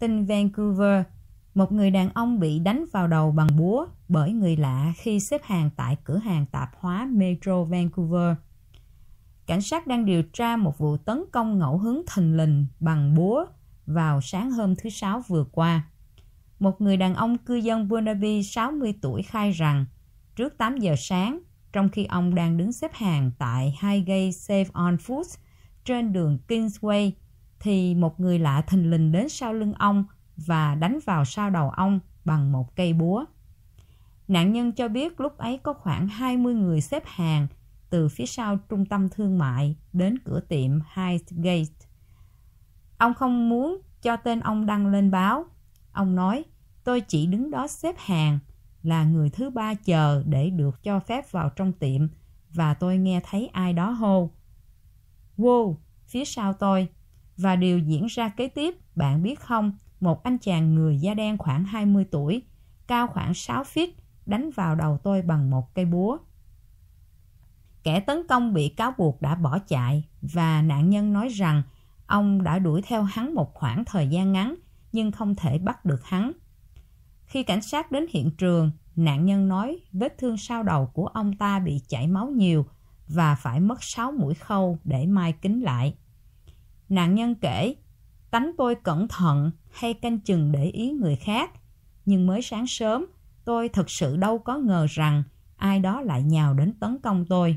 Tin Vancouver, một người đàn ông bị đánh vào đầu bằng búa bởi người lạ khi xếp hàng tại cửa hàng tạp hóa Metro Vancouver. Cảnh sát đang điều tra một vụ tấn công ngẫu hứng thình lình bằng búa vào sáng hôm thứ Sáu vừa qua. Một người đàn ông cư dân Burnaby 60 tuổi khai rằng trước 8 giờ sáng, trong khi ông đang đứng xếp hàng tại Highgate Save on Food trên đường Kingsway, thì một người lạ thình lình đến sau lưng ông và đánh vào sau đầu ông bằng một cây búa. Nạn nhân cho biết lúc ấy có khoảng 20 người xếp hàng từ phía sau trung tâm thương mại đến cửa tiệm Highgate. Ông không muốn cho tên ông đăng lên báo. Ông nói, tôi chỉ đứng đó xếp hàng, là người thứ ba chờ để được cho phép vào trong tiệm và tôi nghe thấy ai đó hô. Wow, phía sau tôi và điều diễn ra kế tiếp, bạn biết không, một anh chàng người da đen khoảng 20 tuổi, cao khoảng 6 feet, đánh vào đầu tôi bằng một cây búa. Kẻ tấn công bị cáo buộc đã bỏ chạy và nạn nhân nói rằng ông đã đuổi theo hắn một khoảng thời gian ngắn nhưng không thể bắt được hắn. Khi cảnh sát đến hiện trường, nạn nhân nói vết thương sau đầu của ông ta bị chảy máu nhiều và phải mất 6 mũi khâu để mai kính lại. Nạn nhân kể, tánh tôi cẩn thận hay canh chừng để ý người khác. Nhưng mới sáng sớm, tôi thật sự đâu có ngờ rằng ai đó lại nhào đến tấn công tôi.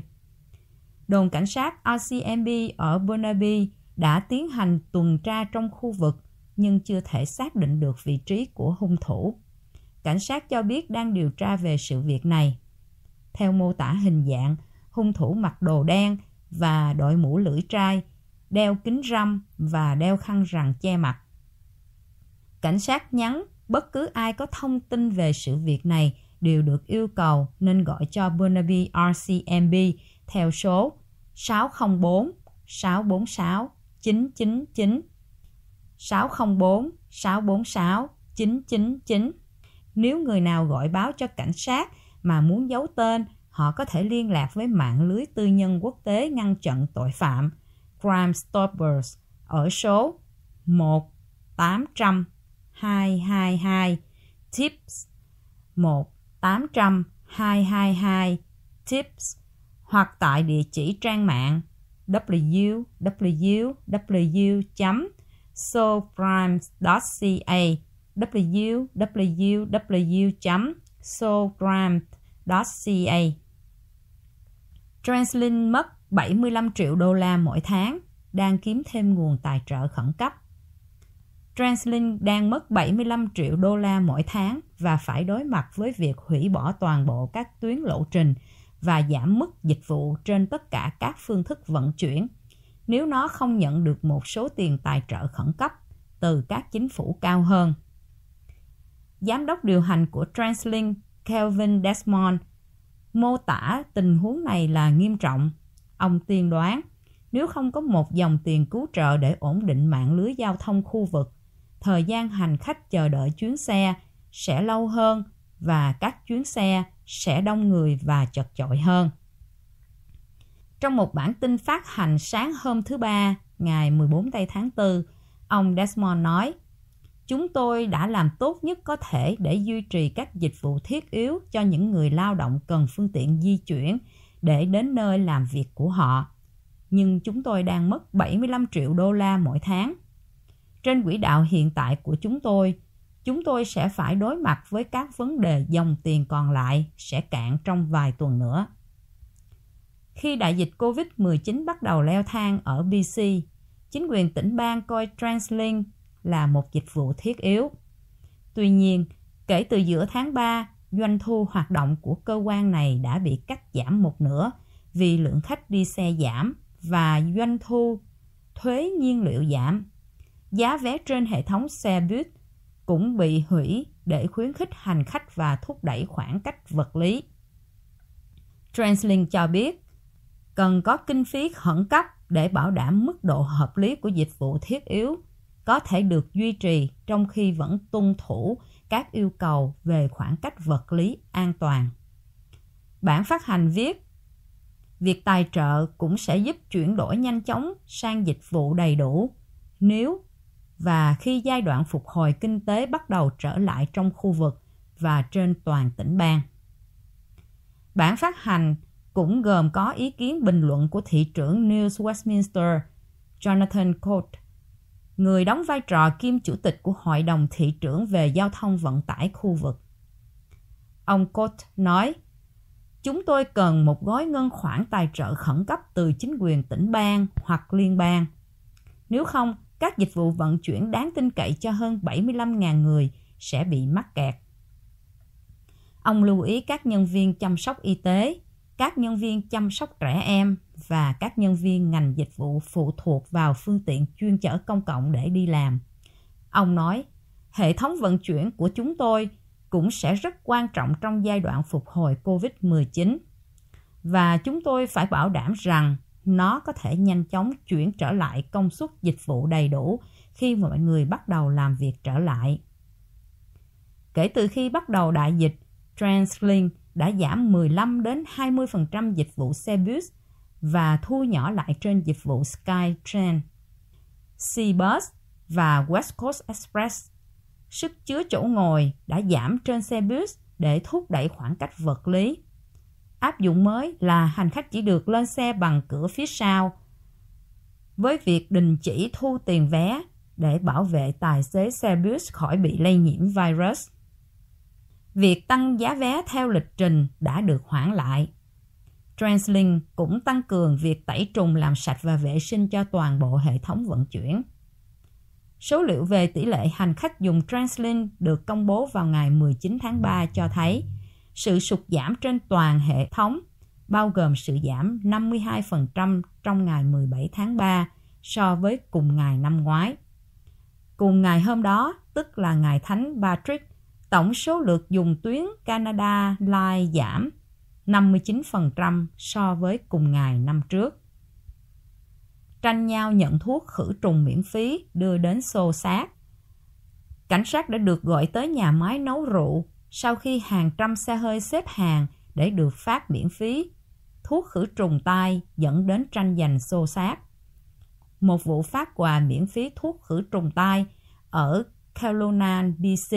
Đồn cảnh sát RCMB ở Burnaby đã tiến hành tuần tra trong khu vực nhưng chưa thể xác định được vị trí của hung thủ. Cảnh sát cho biết đang điều tra về sự việc này. Theo mô tả hình dạng, hung thủ mặc đồ đen và đội mũ lưỡi trai – đeo kính râm và đeo khăn rằn che mặt. Cảnh sát nhắn bất cứ ai có thông tin về sự việc này đều được yêu cầu nên gọi cho Burnaby RCMB theo số 604 646 999 604 646 999. Nếu người nào gọi báo cho cảnh sát mà muốn giấu tên, họ có thể liên lạc với mạng lưới tư nhân quốc tế ngăn chặn tội phạm – Crime Stoppers ở số 1 800 222 TIPS 1 800 222 TIPS hoặc tại địa chỉ trang mạng www.socrimes.ca www.socrimes.ca Translink mất 75 triệu đô la mỗi tháng, đang kiếm thêm nguồn tài trợ khẩn cấp. Translink đang mất 75 triệu đô la mỗi tháng và phải đối mặt với việc hủy bỏ toàn bộ các tuyến lộ trình và giảm mức dịch vụ trên tất cả các phương thức vận chuyển nếu nó không nhận được một số tiền tài trợ khẩn cấp từ các chính phủ cao hơn. Giám đốc điều hành của Translink Kelvin Desmond mô tả tình huống này là nghiêm trọng Ông tiên đoán, nếu không có một dòng tiền cứu trợ để ổn định mạng lưới giao thông khu vực, thời gian hành khách chờ đợi chuyến xe sẽ lâu hơn và các chuyến xe sẽ đông người và chật chội hơn. Trong một bản tin phát hành sáng hôm thứ Ba, ngày 14 tây tháng 4, ông Desmond nói, Chúng tôi đã làm tốt nhất có thể để duy trì các dịch vụ thiết yếu cho những người lao động cần phương tiện di chuyển – để đến nơi làm việc của họ. Nhưng chúng tôi đang mất 75 triệu đô la mỗi tháng. Trên quỹ đạo hiện tại của chúng tôi, chúng tôi sẽ phải đối mặt với các vấn đề dòng tiền còn lại sẽ cạn trong vài tuần nữa. Khi đại dịch COVID-19 bắt đầu leo thang ở BC, chính quyền tỉnh bang coi TransLink là một dịch vụ thiết yếu. Tuy nhiên, kể từ giữa tháng 3, doanh thu hoạt động của cơ quan này đã bị cắt giảm một nửa vì lượng khách đi xe giảm và doanh thu thuế nhiên liệu giảm. Giá vé trên hệ thống xe buýt cũng bị hủy để khuyến khích hành khách và thúc đẩy khoảng cách vật lý. Translink cho biết, cần có kinh phí khẩn cấp để bảo đảm mức độ hợp lý của dịch vụ thiết yếu có thể được duy trì trong khi vẫn tuân thủ các yêu cầu về khoảng cách vật lý an toàn. Bản phát hành viết Việc tài trợ cũng sẽ giúp chuyển đổi nhanh chóng sang dịch vụ đầy đủ nếu và khi giai đoạn phục hồi kinh tế bắt đầu trở lại trong khu vực và trên toàn tỉnh bang. Bản phát hành cũng gồm có ý kiến bình luận của thị trưởng New Westminster Jonathan Colt người đóng vai trò kiêm chủ tịch của Hội đồng Thị trưởng về Giao thông Vận tải khu vực. Ông Cote nói, Chúng tôi cần một gói ngân khoản tài trợ khẩn cấp từ chính quyền tỉnh bang hoặc liên bang. Nếu không, các dịch vụ vận chuyển đáng tin cậy cho hơn 75.000 người sẽ bị mắc kẹt. Ông lưu ý các nhân viên chăm sóc y tế, các nhân viên chăm sóc trẻ em và các nhân viên ngành dịch vụ phụ thuộc vào phương tiện chuyên chở công cộng để đi làm. Ông nói, hệ thống vận chuyển của chúng tôi cũng sẽ rất quan trọng trong giai đoạn phục hồi COVID-19 và chúng tôi phải bảo đảm rằng nó có thể nhanh chóng chuyển trở lại công suất dịch vụ đầy đủ khi mọi người bắt đầu làm việc trở lại. Kể từ khi bắt đầu đại dịch, TransLink đã giảm 15 đến 20% dịch vụ xe buýt và thu nhỏ lại trên dịch vụ SkyTrain, Seabus và West Coast Express. Sức chứa chỗ ngồi đã giảm trên xe buýt để thúc đẩy khoảng cách vật lý. Áp dụng mới là hành khách chỉ được lên xe bằng cửa phía sau với việc đình chỉ thu tiền vé để bảo vệ tài xế xe buýt khỏi bị lây nhiễm virus. Việc tăng giá vé theo lịch trình đã được hoãn lại Translink cũng tăng cường việc tẩy trùng làm sạch và vệ sinh cho toàn bộ hệ thống vận chuyển. Số liệu về tỷ lệ hành khách dùng Translink được công bố vào ngày 19 tháng 3 cho thấy sự sụt giảm trên toàn hệ thống, bao gồm sự giảm 52% trong ngày 17 tháng 3 so với cùng ngày năm ngoái. Cùng ngày hôm đó, tức là ngày Thánh Patrick, tổng số lượt dùng tuyến Canada Line giảm 59% so với cùng ngày năm trước. Tranh nhau nhận thuốc khử trùng miễn phí đưa đến xô xát. Cảnh sát đã được gọi tới nhà máy nấu rượu sau khi hàng trăm xe hơi xếp hàng để được phát miễn phí. Thuốc khử trùng tai dẫn đến tranh giành xô xát. Một vụ phát quà miễn phí thuốc khử trùng tai ở Carolina, BC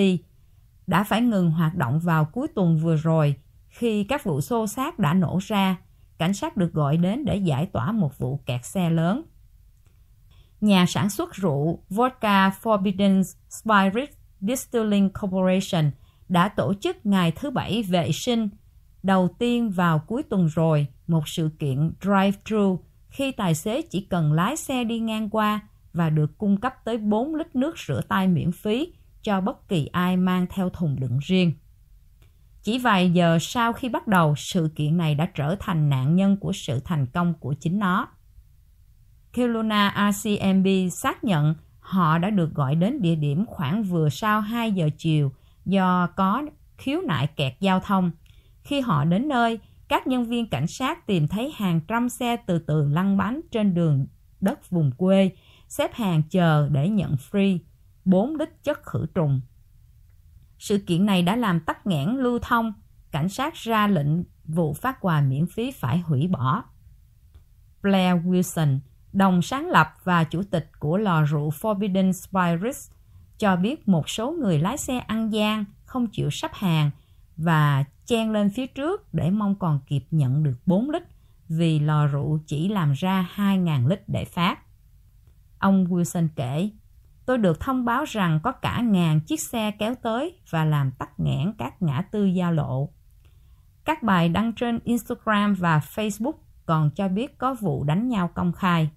đã phải ngừng hoạt động vào cuối tuần vừa rồi khi các vụ xô xát đã nổ ra, cảnh sát được gọi đến để giải tỏa một vụ kẹt xe lớn. Nhà sản xuất rượu Vodka Forbidden Spirit Distilling Corporation đã tổ chức ngày thứ Bảy vệ sinh đầu tiên vào cuối tuần rồi một sự kiện drive-thru khi tài xế chỉ cần lái xe đi ngang qua và được cung cấp tới 4 lít nước rửa tay miễn phí cho bất kỳ ai mang theo thùng đựng riêng. Chỉ vài giờ sau khi bắt đầu, sự kiện này đã trở thành nạn nhân của sự thành công của chính nó. Keluna RCMB xác nhận họ đã được gọi đến địa điểm khoảng vừa sau 2 giờ chiều do có khiếu nại kẹt giao thông. Khi họ đến nơi, các nhân viên cảnh sát tìm thấy hàng trăm xe từ từ lăn bánh trên đường đất vùng quê, xếp hàng chờ để nhận free, bốn lít chất khử trùng sự kiện này đã làm tắc nghẽn lưu thông, cảnh sát ra lệnh vụ phát quà miễn phí phải hủy bỏ. Blair Wilson, đồng sáng lập và chủ tịch của lò rượu Forbidden Spirits, cho biết một số người lái xe ăn gian không chịu sắp hàng và chen lên phía trước để mong còn kịp nhận được 4 lít vì lò rượu chỉ làm ra 2.000 lít để phát. Ông Wilson kể, Tôi được thông báo rằng có cả ngàn chiếc xe kéo tới và làm tắc nghẽn các ngã tư giao lộ. Các bài đăng trên Instagram và Facebook còn cho biết có vụ đánh nhau công khai.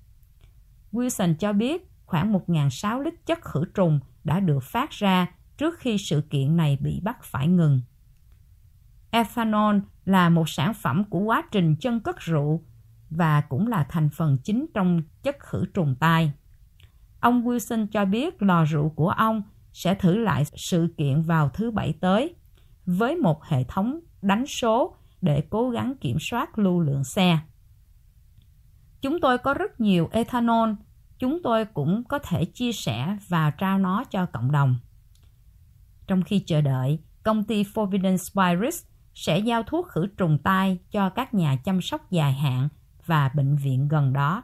Wilson cho biết khoảng 1.600 lít chất khử trùng đã được phát ra trước khi sự kiện này bị bắt phải ngừng. Ethanol là một sản phẩm của quá trình chân cất rượu và cũng là thành phần chính trong chất khử trùng tai. Ông Wilson cho biết lò rượu của ông sẽ thử lại sự kiện vào thứ Bảy tới với một hệ thống đánh số để cố gắng kiểm soát lưu lượng xe. Chúng tôi có rất nhiều ethanol, chúng tôi cũng có thể chia sẻ và trao nó cho cộng đồng. Trong khi chờ đợi, công ty Forbidden Spirits sẽ giao thuốc khử trùng tai cho các nhà chăm sóc dài hạn và bệnh viện gần đó.